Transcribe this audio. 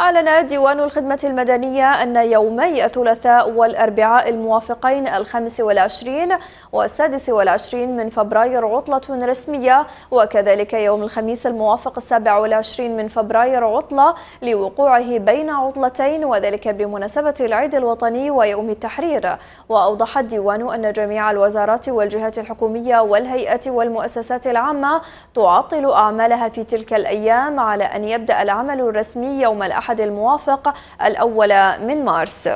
أعلن ديوان الخدمة المدنية أن يومي الثلاثاء والأربعاء الموافقين الخامس والعشرين والسادس والعشرين من فبراير عطلة رسمية وكذلك يوم الخميس الموافق السابع والعشرين من فبراير عطلة لوقوعه بين عطلتين وذلك بمناسبة العيد الوطني ويوم التحرير وأوضح الديوان أن جميع الوزارات والجهات الحكومية والهيئات والمؤسسات العامة تعطل أعمالها في تلك الأيام على أن يبدأ العمل الرسمي يوم الأحد الموافق الأول من مارس